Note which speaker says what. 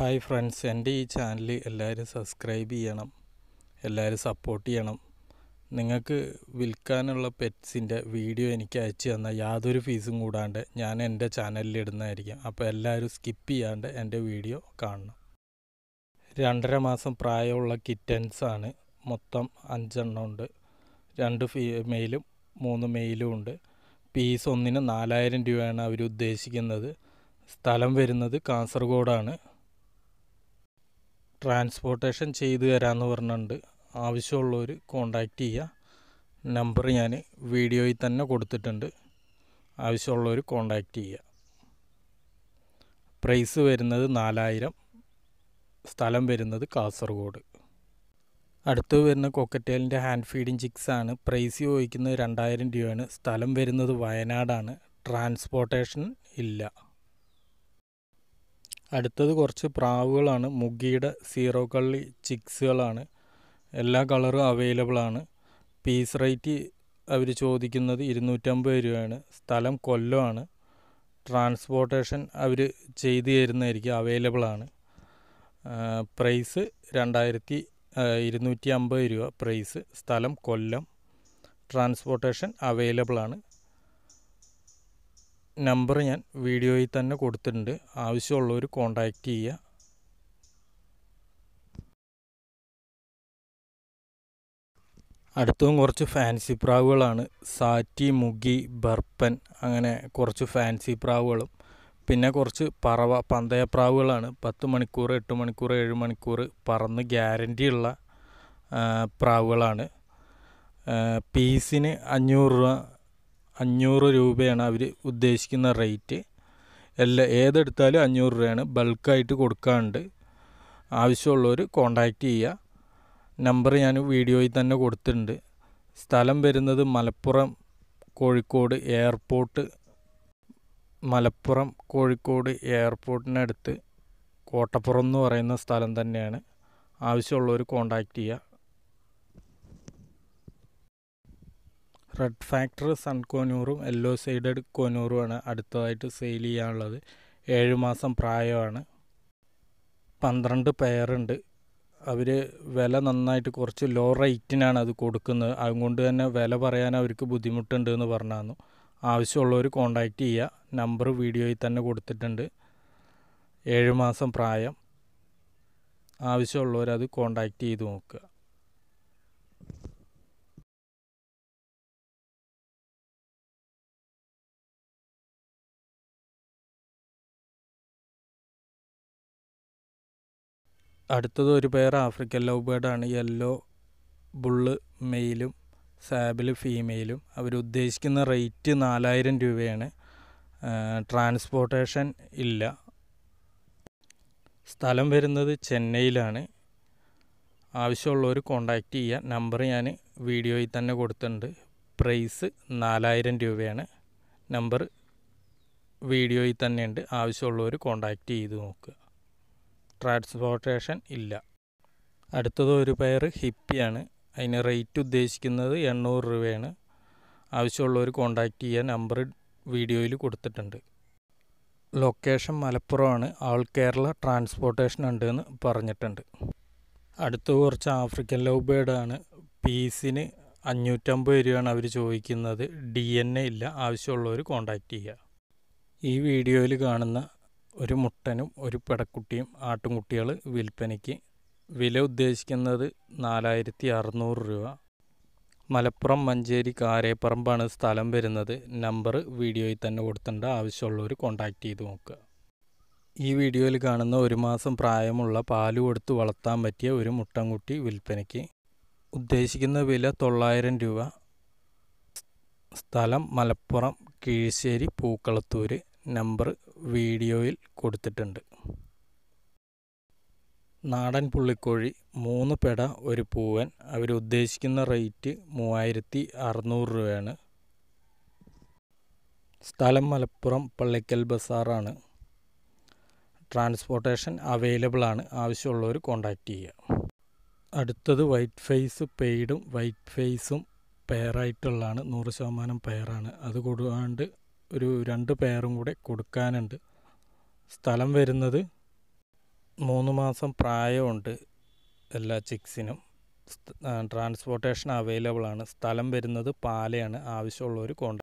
Speaker 1: hi friends എൻ്റെ ഈ channel എല്ലാവരും സബ്സ്ക്രൈബ് ചെയ്യണം എല്ലാവരും സപ്പോർട്ട് ചെയ്യണം നിങ്ങൾക്ക് വിൽക്കാനുള്ള പെറ്റ്സിൻ്റെ വീഡിയോ എനിക്ക് അയച്ചു തന്നാൽ യാതൊരു ഫീസും കൂടാണ്ട് ഞാൻ എൻ്റെ ചാനലിൽ ഇടുന്നതായിരിക്കും അപ്പോൾ എല്ലാവരും സ്കിപ്പ് ചെയ്യാണ്ട് എൻ്റെ വീഡിയോ കാണണം രണ്ടര മാസം പ്രായമുള്ള കിറ്റൻസാണ് മൊത്തം അഞ്ചെണ്ണം ഉണ്ട് രണ്ട് ഫീമെയിലും മൂന്ന് മെയിലും ഉണ്ട് പീസ് ഒന്നിന് നാലായിരം രൂപയാണ് അവർ ഉദ്ദേശിക്കുന്നത് സ്ഥലം വരുന്നത് കാസർഗോഡാണ് ട്രാൻസ്പോർട്ടേഷൻ ചെയ്തു തരാമെന്ന് പറഞ്ഞിട്ടുണ്ട് ആവശ്യമുള്ളവർ കോണ്ടാക്റ്റ് ചെയ്യുക നമ്പർ ഞാൻ വീഡിയോയിൽ തന്നെ കൊടുത്തിട്ടുണ്ട് ആവശ്യമുള്ളവർ കോണ്ടാക്റ്റ് ചെയ്യുക പ്രൈസ് വരുന്നത് നാലായിരം സ്ഥലം വരുന്നത് കാസർഗോഡ് അടുത്ത് വരുന്ന കൊക്കറ്റേലിൻ്റെ ഹാൻഡ് ഫീഡിങ് ചിക്സാണ് പ്രൈസ് ചോദിക്കുന്നത് രണ്ടായിരം രൂപയാണ് സ്ഥലം വരുന്നത് വയനാടാണ് ട്രാൻസ്പോർട്ടേഷൻ ഇല്ല അടുത്തത് കുറച്ച് പ്രാവുകളാണ് മുഗിയുടെ സീറോ കള്ളി ചിക്സുകളാണ് എല്ലാ കളറും അവൈലബിൾ ആണ് പീസ് റേറ്റ് അവർ ചോദിക്കുന്നത് ഇരുന്നൂറ്റമ്പത് രൂപയാണ് സ്ഥലം കൊല്ലമാണ് ട്രാൻസ്പോർട്ടേഷൻ അവർ ചെയ്തു തരുന്നതായിരിക്കും അവൈലബിൾ ആണ് പ്രൈസ് രണ്ടായിരത്തി ഇരുന്നൂറ്റി അമ്പത് രൂപ പ്രൈസ് സ്ഥലം കൊല്ലം ട്രാൻസ്പോർട്ടേഷൻ അവൈലബിൾ ആണ് നമ്പർ ഞാൻ വീഡിയോയിൽ തന്നെ കൊടുത്തിട്ടുണ്ട് ആവശ്യമുള്ളവർ കോൺടാക്റ്റ് ചെയ്യുക അടുത്തും കുറച്ച് ഫാൻസി പ്രാവുകളാണ് സാറ്റി മുഗി ബർപ്പൻ അങ്ങനെ കുറച്ച് ഫാൻസി പ്രാവുകളും പിന്നെ കുറച്ച് പറവ പന്തയ പ്രാവുകളാണ് പത്ത് മണിക്കൂർ എട്ട് മണിക്കൂർ ഏഴ് മണിക്കൂർ പറന്ന് ഗ്യാരൻ്റിയുള്ള പ്രാവുകളാണ് പീസിന് അഞ്ഞൂറ് രൂപ അഞ്ഞൂറ് രൂപയാണ് അവർ ഉദ്ദേശിക്കുന്ന റേറ്റ് എല്ലാ ഏതെടുത്താലും അഞ്ഞൂറ് രൂപയാണ് ബൾക്കായിട്ട് കൊടുക്കാണ്ട് ആവശ്യമുള്ളവർ കോണ്ടാക്റ്റ് ചെയ്യുക നമ്പർ ഞാൻ വീഡിയോയിൽ തന്നെ കൊടുത്തിട്ടുണ്ട് സ്ഥലം വരുന്നത് മലപ്പുറം കോഴിക്കോട് എയർപോർട്ട് മലപ്പുറം കോഴിക്കോട് എയർപോർട്ടിനടുത്ത് കോട്ടപ്പുറം എന്ന് പറയുന്ന സ്ഥലം തന്നെയാണ് ആവശ്യമുള്ളവർ കോണ്ടാക്റ്റ് ചെയ്യുക റെഡ് ഫാക്ടർ സൺ കോനൂറും യെല്ലോ സൈഡഡ് കോനൂറുമാണ് അടുത്തതായിട്ട് സെയിൽ ചെയ്യാനുള്ളത് ഏഴ് മാസം പ്രായമാണ് പന്ത്രണ്ട് പെയറുണ്ട് അവർ വില നന്നായിട്ട് കുറച്ച് ലോ റേറ്റിനാണ് അത് കൊടുക്കുന്നത് അതുകൊണ്ട് തന്നെ വില പറയാൻ അവർക്ക് ബുദ്ധിമുട്ടുണ്ട് എന്ന് പറഞ്ഞു ആവശ്യമുള്ളവർ കോണ്ടാക്റ്റ് ചെയ്യുക നമ്പർ വീഡിയോയിൽ തന്നെ കൊടുത്തിട്ടുണ്ട് ഏഴ് മാസം പ്രായം ആവശ്യമുള്ളവരത് കോണ്ടാക്റ്റ് ചെയ്ത് നോക്കുക അടുത്തത് ഒരു പേർ ആഫ്രിക്കൻ ലവ് ആണ് യെല്ലോ ബുള്ള് മെയിലും സാബിൽ ഫീമെയിലും അവരുദ്ദേശിക്കുന്ന റേറ്റ് നാലായിരം രൂപയാണ് ട്രാൻസ്പോർട്ടേഷൻ ഇല്ല സ്ഥലം വരുന്നത് ചെന്നൈയിലാണ് ആവശ്യമുള്ളവർ കോണ്ടാക്റ്റ് ചെയ്യുക നമ്പർ ഞാൻ വീഡിയോയിൽ തന്നെ കൊടുത്തിട്ടുണ്ട് പ്രൈസ് നാലായിരം രൂപയാണ് നമ്പർ വീഡിയോയിൽ തന്നെയുണ്ട് ആവശ്യമുള്ളവർ കോണ്ടാക്റ്റ് ചെയ്ത് നോക്കുക ട്രാൻസ്പോർട്ടേഷൻ ഇല്ല അടുത്തത് ഒരു പയർ ഹിപ്പിയാണ് അതിന് റേറ്റ് ഉദ്ദേശിക്കുന്നത് എണ്ണൂറ് രൂപയാണ് ആവശ്യമുള്ളവർ കോൺടാക്റ്റ് ചെയ്യാൻ നമ്പർ വീഡിയോയിൽ കൊടുത്തിട്ടുണ്ട് ലൊക്കേഷൻ മലപ്പുറമാണ് ആൾ കേരള ട്രാൻസ്പോർട്ടേഷൻ ഉണ്ടെന്ന് പറഞ്ഞിട്ടുണ്ട് അടുത്ത കുറച്ച് ആഫ്രിക്കൻ ലവ് ബേഡാണ് പീസിന് അഞ്ഞൂറ്റമ്പത് രൂപയാണ് അവർ ചോദിക്കുന്നത് ഡി എൻ എ ഇല്ല ആവശ്യമുള്ളവർ കോൺടാക്റ്റ് ചെയ്യുക ഈ വീഡിയോയിൽ കാണുന്ന ഒരു മുട്ടനും ഒരു പെടക്കുട്ടിയും ആട്ടുംകുട്ടികൾ വിൽപ്പനയ്ക്ക് വില ഉദ്ദേശിക്കുന്നത് നാലായിരത്തി അറുന്നൂറ് രൂപ മലപ്പുറം മഞ്ചേരി കാരേപ്പറമ്പാണ് സ്ഥലം വരുന്നത് നമ്പർ വീഡിയോയിൽ തന്നെ കൊടുത്തേണ്ട ആവശ്യമുള്ളവർ കോൺടാക്റ്റ് ചെയ്ത് നോക്കുക ഈ വീഡിയോയിൽ കാണുന്ന ഒരു മാസം പ്രായമുള്ള പാല് കൊടുത്ത് വളർത്താൻ പറ്റിയ ഒരു മുട്ടൻകുട്ടി വിൽപ്പനയ്ക്ക് ഉദ്ദേശിക്കുന്ന വില തൊള്ളായിരം രൂപ സ്ഥലം മലപ്പുറം കീഴ്ശ്ശേരി പൂക്കളത്തൂർ നമ്പർ വീഡിയോയിൽ കൊടുത്തിട്ടുണ്ട് നാടൻ പുള്ളിക്കോഴി മൂന്ന് പെട ഒരു പൂവൻ അവരുദ്ദേശിക്കുന്ന റേറ്റ് മൂവായിരത്തി അറുന്നൂറ് രൂപയാണ് സ്ഥലം മലപ്പുറം പള്ളിക്കൽ ബസാറാണ് ട്രാൻസ്പോർട്ടേഷൻ അവൈലബിൾ ആണ് ആവശ്യമുള്ളവർ കോണ്ടാക്റ്റ് ചെയ്യുക അടുത്തത് വൈറ്റ് ഫേസ് പെയ്ഡും വൈറ്റ് ഫേസും പെയറായിട്ടുള്ളതാണ് നൂറ് ശതമാനം പെയറാണ് അത് കൊടുക്കാണ്ട് ഒരു രണ്ട് പെയറും കൂടെ കൊടുക്കാനുണ്ട് സ്ഥലം വരുന്നത് മൂന്ന് മാസം പ്രായമുണ്ട് എല്ലാ ചിക്സിനും ട്രാൻസ്പോർട്ടേഷൻ അവൈലബിൾ ആണ് സ്ഥലം വരുന്നത് പാലയാണ് ആവശ്യമുള്ളവർ കോൺടാക്ട്